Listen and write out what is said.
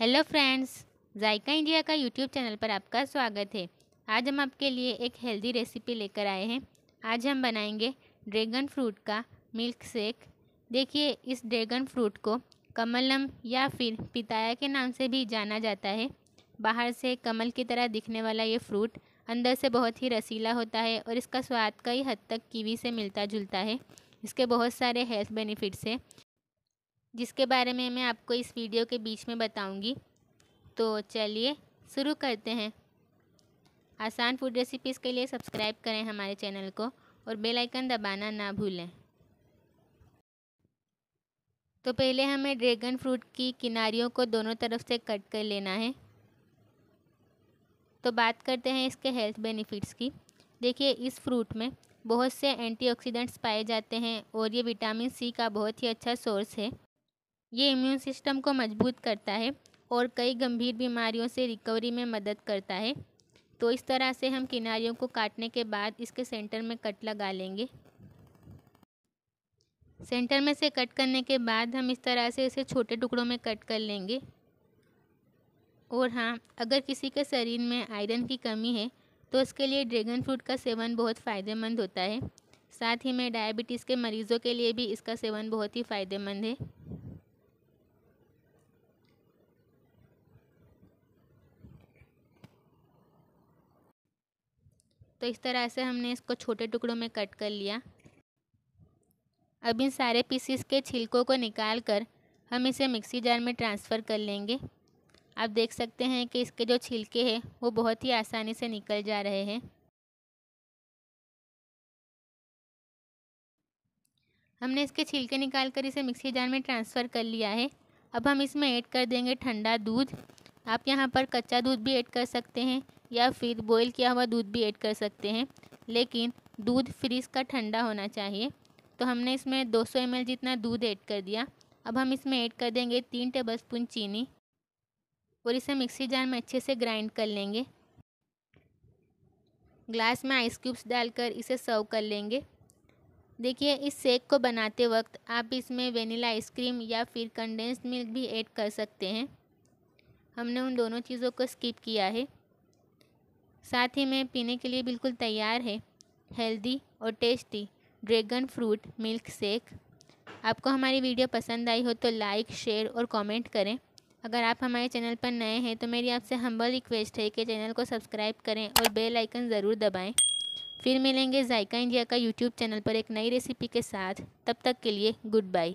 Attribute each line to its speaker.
Speaker 1: hello friends Zayka India का YouTube channel पर आपका स्वागत है आज हम आपके लिए एक हेल्दी रेसिपी लेकर आए हैं आज हम बनाएंगे ड्रैगन फ्रूट का मिल्क शेक देखिए इस ड्रैगन फ्रूट को कमलम या फिर पिताया के नाम से भी जाना जाता है बाहर से कमल की तरह दिखने वाला ये फ्रूट अंदर से बहुत ही रसीला होता है और इसका स्वाद कई हद तक कीवी से मिलता जुलता है इसके बहुत सारे हेल्थ बेनिफिट्स हैं जिसके बारे में मैं आपको इस वीडियो के बीच में बताऊंगी तो चलिए शुरू करते हैं आसान फूड रेसिपीज़ के लिए सब्सक्राइब करें हमारे चैनल को और बेल आइकन दबाना ना भूलें तो पहले हमें ड्रैगन फ्रूट की किनारियों को दोनों तरफ से कट कर लेना है तो बात करते हैं इसके हेल्थ बेनिफिट्स की देखिए इस फ्रूट में बहुत से एंटीऑक्सीडेंट्स पाए जाते हैं और ये विटामिन सी का बहुत ही अच्छा सोर्स है ये इम्यून सिस्टम को मजबूत करता है और कई गंभीर बीमारियों से रिकवरी में मदद करता है तो इस तरह से हम किनारियों को काटने के बाद इसके सेंटर में कट लगा लेंगे सेंटर में से कट करने के बाद हम इस तरह से इसे छोटे टुकड़ों में कट कर लेंगे और हाँ अगर किसी के शरीर में आयरन की कमी है तो उसके लिए ड्रैगन फ्रूट का सेवन बहुत फ़ायदेमंद होता है साथ ही में डायबिटीज़ के मरीज़ों के लिए भी इसका सेवन बहुत ही फ़ायदेमंद है तो इस तरह से हमने इसको छोटे टुकड़ों में कट कर लिया अब इन सारे पीसीस के छिलकों को निकाल कर हम इसे मिक्सी जार में ट्रांसफ़र कर लेंगे आप देख सकते हैं कि इसके जो छिलके हैं वो बहुत ही आसानी से निकल जा रहे हैं हमने इसके छिलके निकाल कर इसे मिक्सी जार में ट्रांसफ़र कर लिया है अब हम इसमें ऐड कर देंगे ठंडा दूध आप यहाँ पर कच्चा दूध भी ऐड कर सकते हैं या फिर बॉईल किया हुआ दूध भी ऐड कर सकते हैं लेकिन दूध फ्रीज का ठंडा होना चाहिए तो हमने इसमें 200 सौ जितना दूध ऐड कर दिया अब हम इसमें ऐड कर देंगे तीन टेबल स्पून चीनी और इसे मिक्सी जार में अच्छे से ग्राइंड कर लेंगे ग्लास में आइस क्यूब्स डालकर इसे सर्व कर लेंगे देखिए इस शेक को बनाते वक्त आप इसमें वेनिला आइसक्रीम या फिर कंडेंस्ड मिल्क भी ऐड कर सकते हैं हमने उन दोनों चीज़ों को स्किप किया है साथ ही में पीने के लिए बिल्कुल तैयार है हेल्दी और tasty dragon fruit milkshake आपको हमारी वीडियो पसंद आई हो तो लाइक शेयर और कमेंट करें अगर आप हमारे चैनल पर नए हैं तो मेरी आपसे हम्बल रिक्वेस्ट है कि चैनल को सब्सक्राइब करें और बेल आइकन ज़रूर दबाएं फिर मिलेंगे जायका इंडिया का यूट्यूब चैनल पर एक नई रेसिपी के साथ तब तक के लिए गुड बाई